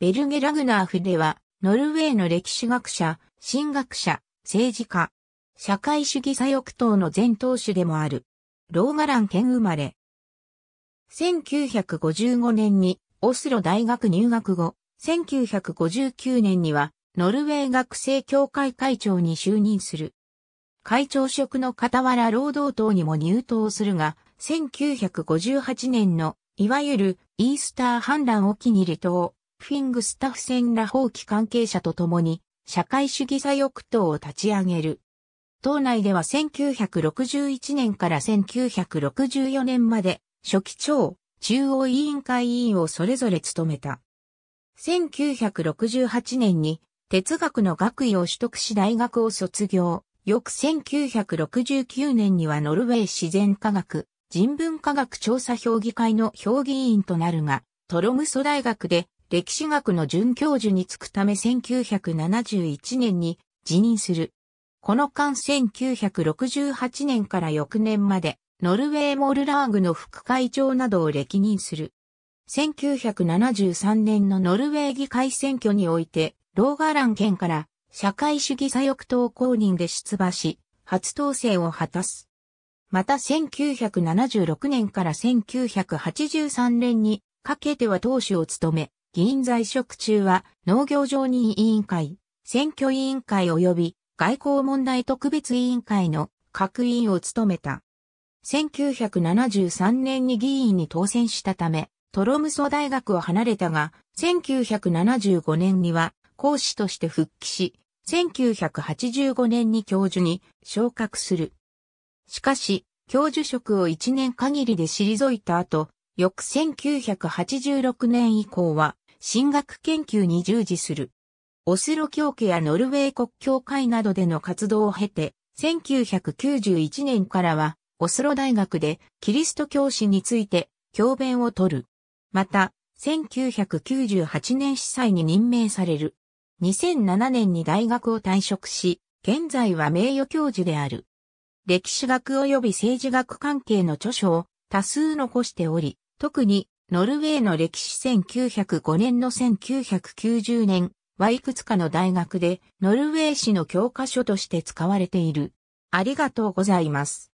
ベルゲ・ラグナーフでは、ノルウェーの歴史学者、神学者、政治家、社会主義左翼党の前党首でもある、ローガラン県生まれ。1955年にオスロ大学入学後、1959年にはノルウェー学生協会会長に就任する。会長職の傍ら労働党にも入党するが、1958年のいわゆるイースター反乱を機に離党。フィングスタッフ戦ら法規関係者と共に、社会主義左翼党を立ち上げる。党内では1961年から1964年まで、初期長、中央委員会委員をそれぞれ務めた。1968年に哲学の学位を取得し大学を卒業。翌1969年にはノルウェー自然科学人文科学調査評議会の評議員となるが、トロムソ大学で歴史学の准教授に就くため1971年に辞任する。この間1968年から翌年まで、ノルウェーモルラーグの副会長などを歴任する。1973年のノルウェー議会選挙において、ローガーラン県から社会主義左翼党公認で出馬し、初当選を果たす。また1976年から1983年にかけては党首を務め、議員在職中は農業常任委員会、選挙委員会及び外交問題特別委員会の各委員を務めた。1973年に議員に当選したため、トロムソ大学を離れたが、1975年には講師として復帰し、1985年に教授に昇格する。しかし、教授職を1年限りで退いた後、翌1986年以降は、神学研究に従事する。オスロ教家やノルウェー国教会などでの活動を経て、1991年からは、オスロ大学でキリスト教師について教鞭を取る。また、1998年司祭に任命される。2007年に大学を退職し、現在は名誉教授である。歴史学及び政治学関係の著書を多数残しており、特にノルウェーの歴史1905年の1990年はいくつかの大学でノルウェー史の教科書として使われている。ありがとうございます。